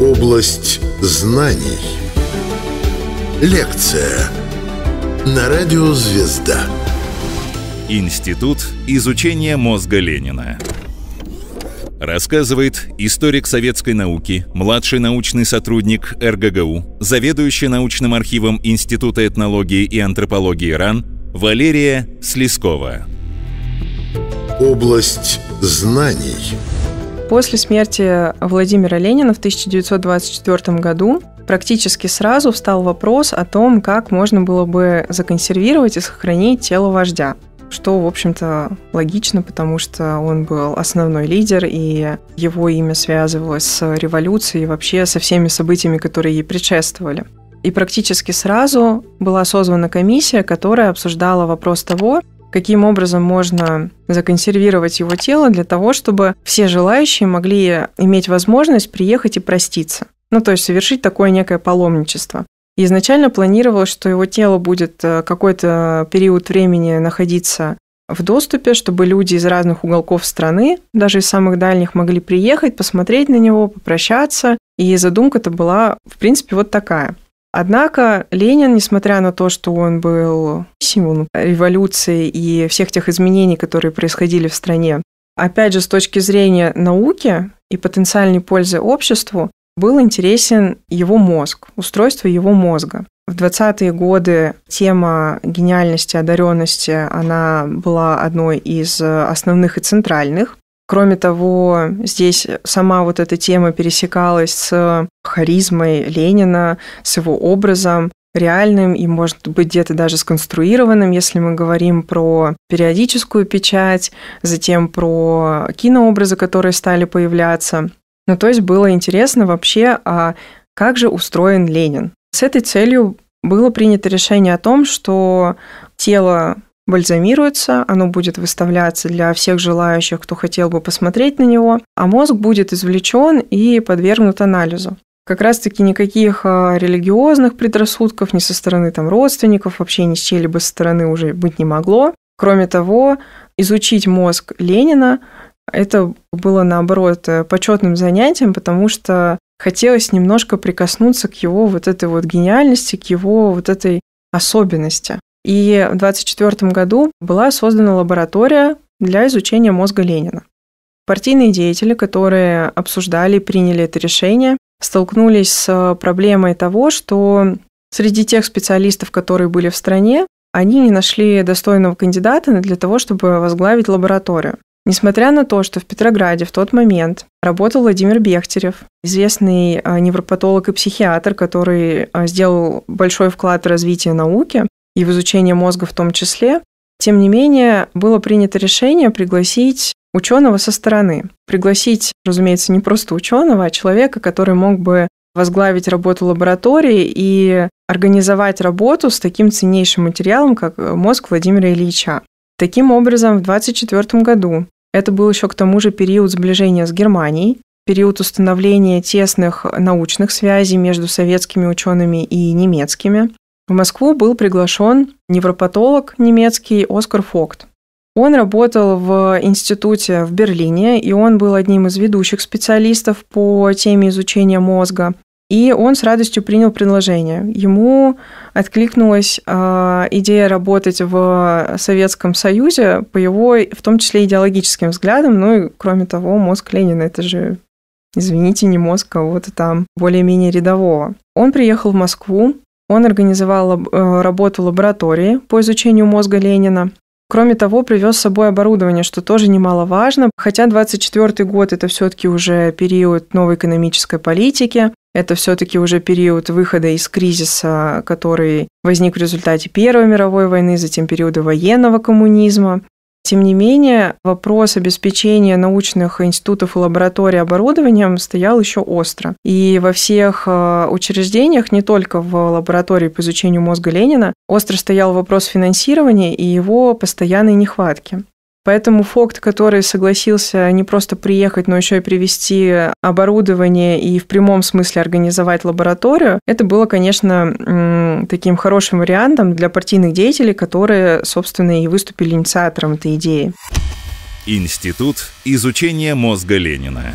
Область знаний. Лекция на радио «Звезда». Институт изучения мозга Ленина. Рассказывает историк советской науки, младший научный сотрудник РГГУ, заведующий научным архивом Института этнологии и антропологии РАН Валерия Слескова. Область знаний. После смерти Владимира Ленина в 1924 году практически сразу встал вопрос о том, как можно было бы законсервировать и сохранить тело вождя. Что, в общем-то, логично, потому что он был основной лидер, и его имя связывалось с революцией и вообще со всеми событиями, которые ей предшествовали. И практически сразу была создана комиссия, которая обсуждала вопрос того, каким образом можно законсервировать его тело для того, чтобы все желающие могли иметь возможность приехать и проститься. Ну, то есть совершить такое некое паломничество. Изначально планировалось, что его тело будет э, какой-то период времени находиться в доступе, чтобы люди из разных уголков страны, даже из самых дальних, могли приехать, посмотреть на него, попрощаться. И задумка-то была, в принципе, вот такая – Однако Ленин, несмотря на то, что он был символом революции и всех тех изменений, которые происходили в стране, опять же, с точки зрения науки и потенциальной пользы обществу, был интересен его мозг, устройство его мозга. В 20-е годы тема гениальности, одаренности, она была одной из основных и центральных. Кроме того, здесь сама вот эта тема пересекалась с харизмой Ленина, с его образом реальным и, может быть, где-то даже сконструированным, если мы говорим про периодическую печать, затем про кинообразы, которые стали появляться. Ну, то есть было интересно вообще, а как же устроен Ленин. С этой целью было принято решение о том, что тело бальзамируется, оно будет выставляться для всех желающих, кто хотел бы посмотреть на него, а мозг будет извлечен и подвергнут анализу. Как раз-таки никаких а, религиозных предрассудков ни со стороны там, родственников, вообще ни с чьей-либо стороны уже быть не могло. Кроме того, изучить мозг Ленина это было, наоборот, э, почетным занятием, потому что хотелось немножко прикоснуться к его вот этой вот гениальности, к его вот этой особенности. И в 1924 году была создана лаборатория для изучения мозга Ленина. Партийные деятели, которые обсуждали, приняли это решение, столкнулись с э, проблемой того, что среди тех специалистов, которые были в стране, они не нашли достойного кандидата для того, чтобы возглавить лабораторию. Несмотря на то, что в Петрограде в тот момент работал Владимир Бехтерев, известный э, невропатолог и психиатр, который э, сделал большой вклад в развитие науки, и в изучение мозга в том числе. Тем не менее, было принято решение пригласить ученого со стороны. Пригласить, разумеется, не просто ученого, а человека, который мог бы возглавить работу лаборатории и организовать работу с таким ценнейшим материалом, как э, мозг Владимира Ильича. Таким образом, в 1924 году, это был еще к тому же период сближения с Германией, период установления тесных научных связей между советскими учеными и немецкими. В Москву был приглашен невропатолог немецкий Оскар Фокт. Он работал в институте в Берлине, и он был одним из ведущих специалистов по теме изучения мозга. И он с радостью принял предложение. Ему откликнулась э, идея работать в Советском Союзе по его, в том числе, идеологическим взглядам. Ну и, кроме того, мозг Ленина – это же, извините, не мозг кого-то а там более-менее рядового. Он приехал в Москву, он организовал э, работу лаборатории по изучению мозга Ленина. Кроме того, привез с собой оборудование, что тоже немаловажно, хотя 24 год это все-таки уже период новой экономической политики, это все-таки уже период выхода из кризиса, который возник в результате Первой мировой войны, затем периода военного коммунизма. Тем не менее, вопрос обеспечения научных институтов и лабораторий оборудованием стоял еще остро. И во всех э, учреждениях, не только в лаборатории по изучению мозга Ленина, остро стоял вопрос финансирования и его постоянной нехватки. Поэтому Фокт, который согласился не просто приехать, но еще и привести оборудование и в прямом смысле организовать лабораторию, это было, конечно, таким хорошим вариантом для партийных деятелей, которые, собственно, и выступили инициатором этой идеи. Институт изучения мозга Ленина.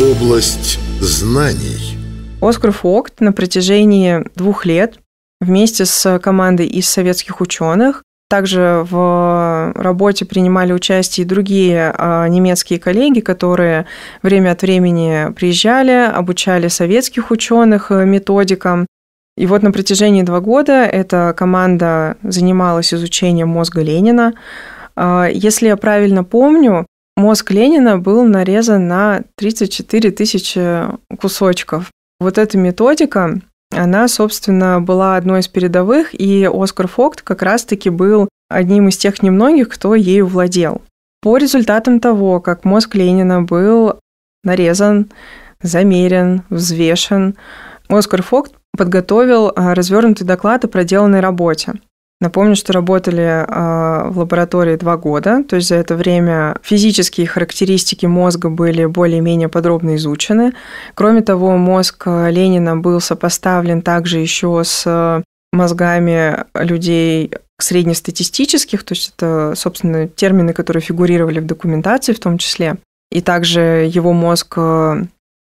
Область знаний. Оскар Фокт на протяжении двух лет вместе с командой из советских ученых также в э, работе принимали участие и другие э, немецкие коллеги, которые время от времени приезжали, обучали советских ученых э, методикам. И вот на протяжении два года эта команда занималась изучением мозга Ленина. Если я правильно помню, мозг Ленина был нарезан на 34 тысячи кусочков. Вот эта методика она, собственно, была одной из передовых, и Оскар Фокт как раз-таки был одним из тех немногих, кто ею владел. По результатам того, как мозг Ленина был нарезан, замерен, взвешен, Оскар Фокт подготовил а, развернутый доклад о проделанной работе. Напомню, что работали а, в лаборатории два года, то есть за это время физические характеристики мозга были более-менее подробно изучены. Кроме того, мозг а, Ленина был сопоставлен также еще с а, мозгами людей среднестатистических, то есть это, собственно, термины, которые фигурировали в документации в том числе. И также его мозг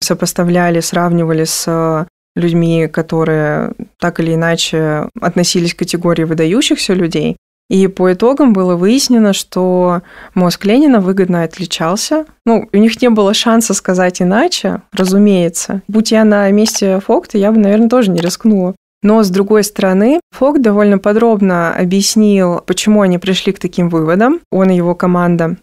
сопоставляли, сравнивали с людьми, которые так или иначе относились к категории выдающихся людей. И по итогам было выяснено, что мозг Ленина выгодно отличался. Ну, у них не было шанса сказать иначе, разумеется. Будь я на месте Фокта, я бы, наверное, тоже не рискнула. Но, с другой стороны, Фок довольно подробно объяснил, почему они пришли к таким выводам, он и его команда.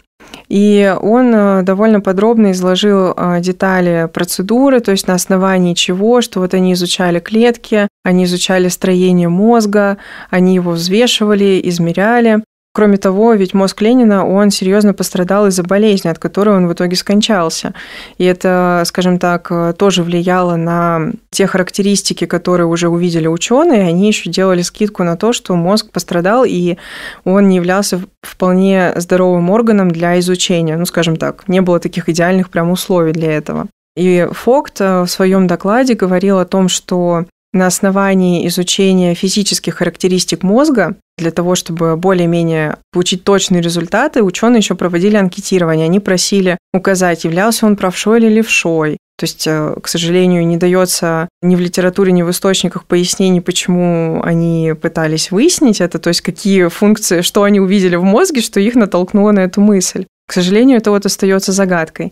И он э, довольно подробно изложил э, детали процедуры, то есть на основании чего, что вот они изучали клетки, они изучали строение мозга, они его взвешивали, измеряли. Кроме того, ведь мозг Ленина, он серьезно пострадал из-за болезни, от которой он в итоге скончался. И это, скажем так, тоже влияло на те характеристики, которые уже увидели ученые. Они еще делали скидку на то, что мозг пострадал, и он не являлся вполне здоровым органом для изучения. Ну, скажем так, не было таких идеальных прям условий для этого. И Фокт э, в своем докладе говорил о том, что на основании изучения физических характеристик мозга для того, чтобы более-менее получить точные результаты, ученые еще проводили анкетирование. Они просили указать, являлся он правшой или левшой. То есть, э, к сожалению, не дается ни в литературе, ни в источниках пояснений, почему они пытались выяснить это, то есть какие функции, что они увидели в мозге, что их натолкнуло на эту мысль. К сожалению, это вот остается загадкой.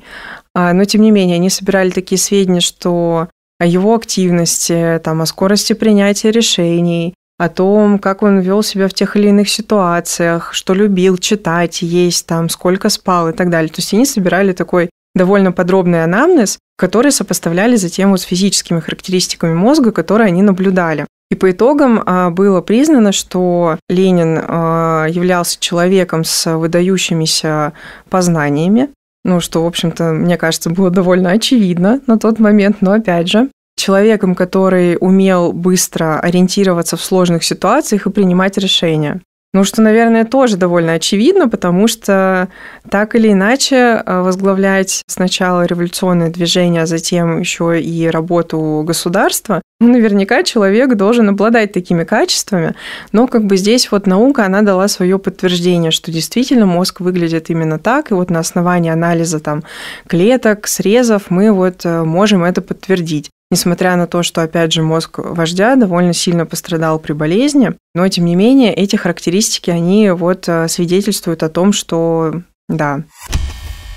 А, но, тем не менее, они собирали такие сведения, что о его активности, там, о скорости принятия решений, о том, как он вел себя в тех или иных ситуациях, что любил читать, есть там, сколько спал и так далее. То есть они собирали такой довольно подробный анамнез, который сопоставляли затем вот с физическими характеристиками мозга, которые они наблюдали. И по итогам а, было признано, что Ленин а, являлся человеком с выдающимися познаниями, ну, что, в общем-то, мне кажется, было довольно очевидно на тот момент, но опять же, человеком, который умел быстро ориентироваться в сложных ситуациях и принимать решения. Ну, что, наверное, тоже довольно очевидно, потому что так или иначе э, возглавлять сначала революционное движение, а затем еще и работу государства, ну, наверняка человек должен обладать такими качествами. Но как бы здесь вот наука, она дала свое подтверждение, что действительно мозг выглядит именно так, и вот на основании анализа там клеток, срезов мы вот э, можем это подтвердить несмотря на то, что, опять же, мозг вождя довольно сильно пострадал при болезни, но, тем не менее, эти характеристики, они вот э, свидетельствуют о том, что да.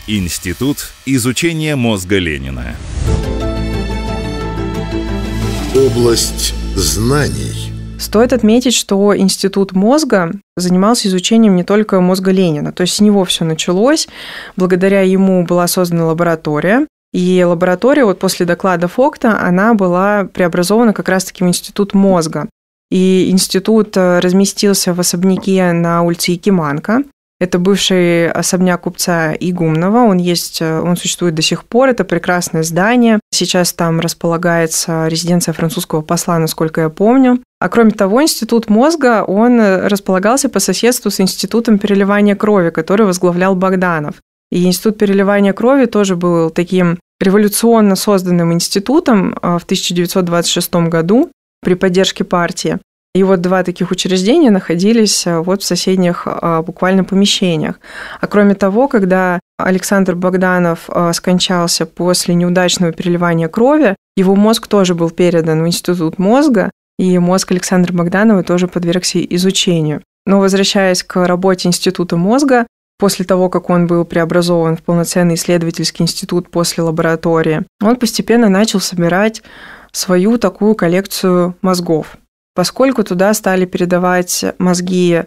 Институт изучения мозга Ленина. Область знаний. Стоит отметить, что Институт мозга занимался изучением не только мозга Ленина, то есть с него все началось. Благодаря ему была создана лаборатория, и лаборатория вот после доклада Фокта, она была преобразована как раз-таки в институт мозга. И институт э, разместился в особняке на улице Якиманка. Это бывший особняк купца Игумнова. Он есть, э, он существует до сих пор. Это прекрасное здание. Сейчас там располагается резиденция французского посла, насколько я помню. А кроме того, институт мозга, он э, располагался по соседству с институтом переливания крови, который возглавлял Богданов. И институт переливания крови тоже был таким революционно созданным институтом а, в 1926 году при поддержке партии. И вот два таких учреждения находились а, вот в соседних а, буквально помещениях. А кроме того, когда Александр Богданов скончался после неудачного переливания крови, его мозг тоже был передан в Институт мозга, и мозг Александра Богданова тоже подвергся изучению. Но возвращаясь к работе Института мозга, после того, как он был преобразован в полноценный исследовательский институт после лаборатории, он постепенно начал собирать свою такую коллекцию мозгов. Поскольку туда стали передавать мозги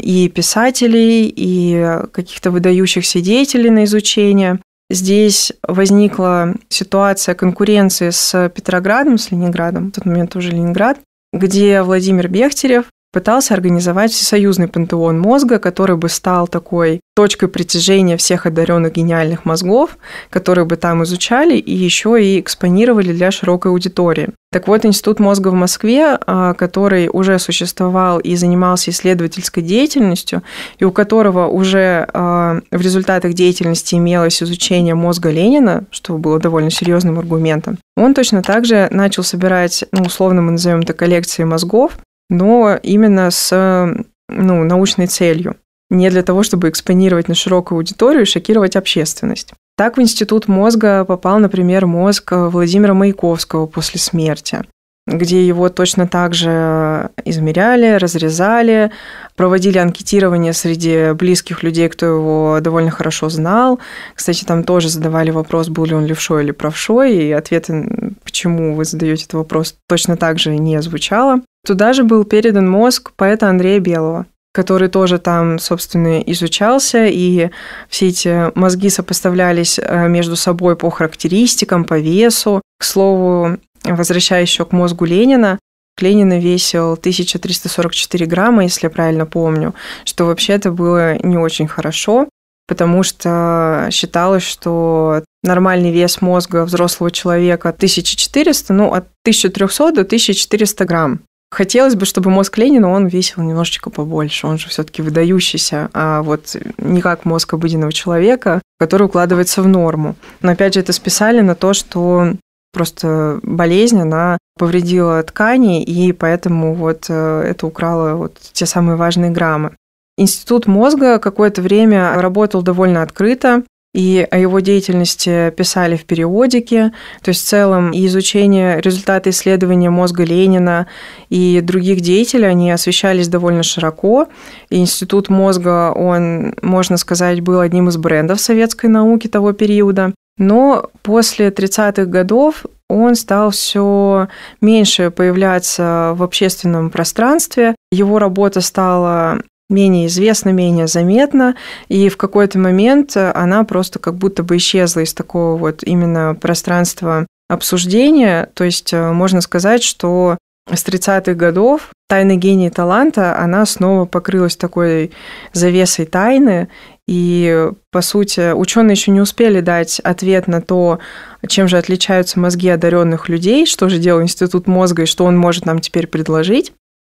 и писателей, и каких-то выдающихся деятелей на изучение, Здесь возникла ситуация конкуренции с Петроградом, с Ленинградом, в тот момент уже Ленинград, где Владимир Бехтерев пытался организовать всесоюзный пантеон мозга, который бы стал такой точкой притяжения всех одаренных гениальных мозгов, которые бы там изучали и еще и экспонировали для широкой аудитории. Так вот, Институт мозга в Москве, а, который уже существовал и занимался исследовательской деятельностью, и у которого уже а, в результатах деятельности имелось изучение мозга Ленина, что было довольно серьезным аргументом, он точно так же начал собирать, ну, условно мы назовем это коллекции мозгов, но именно с ну, научной целью, не для того, чтобы экспонировать на широкую аудиторию и шокировать общественность. Так в Институт мозга попал, например, мозг э, Владимира Маяковского после смерти где его точно так же измеряли, разрезали, проводили анкетирование среди близких людей, кто его довольно хорошо знал. Кстати, там тоже задавали вопрос, был ли он левшой или правшой, и ответы, почему вы задаете этот вопрос, точно так же не звучало. Туда же был передан мозг поэта Андрея Белого, который тоже там, собственно, изучался, и все эти мозги сопоставлялись э, между собой по характеристикам, по весу. К слову, возвращаясь еще к мозгу Ленина, Ленина весил 1344 грамма, если я правильно помню, что вообще это было не очень хорошо, потому что считалось, что нормальный вес мозга взрослого человека 1400, ну, от 1300 до 1400 грамм хотелось бы, чтобы мозг Ленина, он весил немножечко побольше. Он же все-таки выдающийся, а вот не как мозг обыденного человека, который укладывается в норму. Но опять же, это списали на то, что просто болезнь, она повредила ткани, и поэтому вот э, это украло вот те самые важные граммы. Институт мозга какое-то время работал довольно открыто, и о его деятельности писали в периодике. То есть в целом изучение результаты исследования мозга Ленина и других деятелей, они освещались довольно широко. институт мозга, он, можно сказать, был одним из брендов советской науки того периода. Но после 30-х годов он стал все меньше появляться в общественном пространстве. Его работа стала менее известно, менее заметно, и в какой-то момент она просто как будто бы исчезла из такого вот именно пространства обсуждения. То есть э, можно сказать, что с 30-х годов тайна гений таланта, она снова покрылась такой завесой тайны, и, по сути, ученые еще не успели дать ответ на то, чем же отличаются мозги одаренных людей, что же делал Институт мозга и что он может нам теперь предложить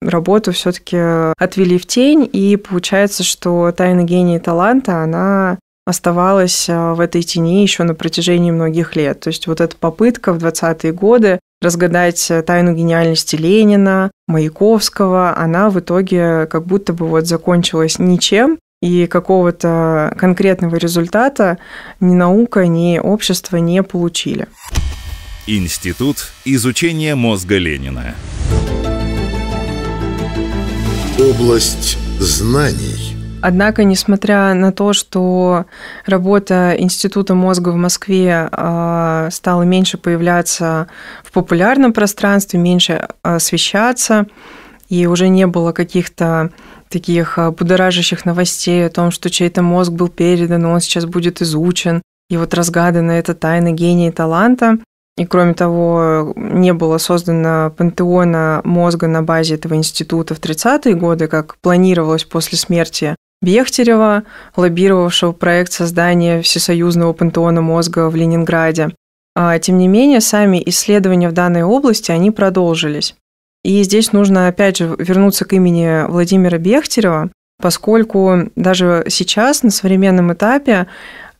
работу все-таки отвели в тень, и получается, что тайна гения и таланта, она оставалась а, в этой тени еще на протяжении многих лет. То есть вот эта попытка в 20-е годы разгадать э, тайну гениальности Ленина, Маяковского, она в итоге как будто бы вот закончилась ничем, и какого-то конкретного результата ни наука, ни общество не получили. Институт изучения мозга Ленина. Область знаний. Однако, несмотря на то, что работа Института мозга в Москве а, стала меньше появляться в популярном пространстве, меньше освещаться, и уже не было каких-то таких а, будоражащих новостей о том, что чей-то мозг был передан, он сейчас будет изучен, и вот разгадана эта тайна гения и таланта, и кроме того, не было создано пантеона мозга на базе этого института в 30-е годы, как планировалось после смерти Бехтерева, лоббировавшего проект создания всесоюзного пантеона мозга в Ленинграде. А, тем не менее, сами исследования в данной области, они продолжились. И здесь нужно, опять же, вернуться к имени Владимира Бехтерева, поскольку даже сейчас, на современном этапе,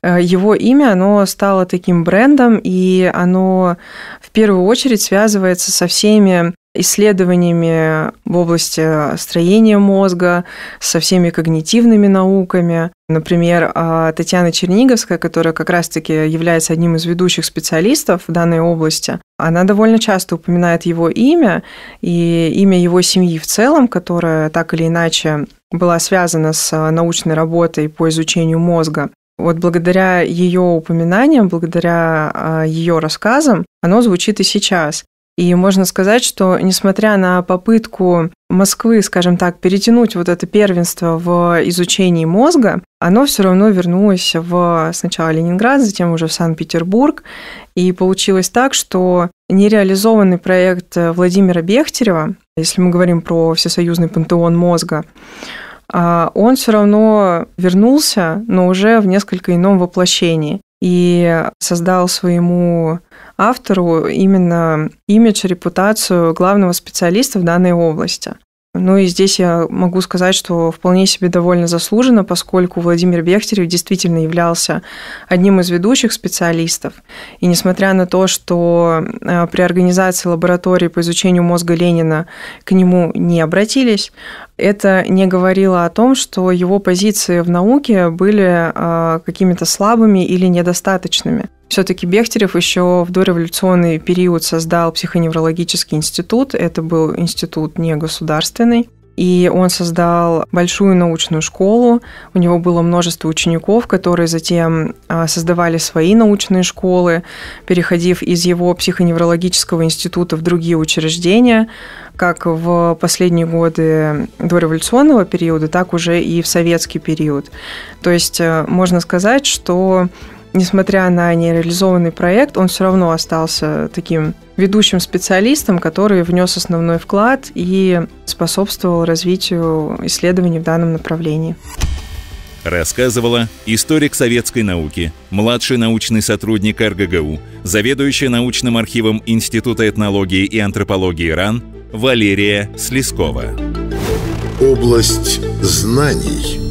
Э, его имя, оно стало таким брендом, и оно в первую очередь связывается со всеми исследованиями в области э, строения мозга, со всеми когнитивными науками. Например, а, Татьяна Черниговская, которая как раз-таки является одним из ведущих специалистов в данной области, она довольно часто упоминает его имя и имя его семьи в целом, которая так или иначе была связана с э, научной работой по изучению мозга. Вот благодаря ее упоминаниям, благодаря а, ее рассказам, оно звучит и сейчас. И можно сказать, что несмотря на попытку Москвы, скажем так, перетянуть вот это первенство в изучении мозга, оно все равно вернулось в сначала Ленинград, затем уже в Санкт-Петербург. И получилось так, что нереализованный проект Владимира Бехтерева, если мы говорим про всесоюзный пантеон мозга, а, он все равно вернулся, но уже в несколько ином воплощении и создал своему автору именно имидж, репутацию главного специалиста в данной области. Ну и здесь я могу сказать, что вполне себе довольно заслуженно, поскольку Владимир Бехтерев действительно являлся одним из ведущих специалистов. И несмотря на то, что э, при организации лаборатории по изучению мозга Ленина к нему не обратились, это не говорило о том, что его позиции в науке были э, какими-то слабыми или недостаточными. Все-таки Бехтерев еще в дореволюционный период создал психоневрологический институт. Это был институт не государственный. И он создал большую научную школу. У него было множество учеников, которые затем а, создавали свои научные школы, переходив из его психоневрологического института в другие учреждения, как в последние годы дореволюционного периода, так уже и в советский период. То есть э, можно сказать, что несмотря на нереализованный проект, он все равно остался таким ведущим специалистом, который внес основной вклад и способствовал развитию исследований в данном направлении. Рассказывала историк советской науки, младший научный сотрудник РГГУ, заведующая научным архивом Института этнологии и антропологии РАН Валерия Слескова. Область знаний –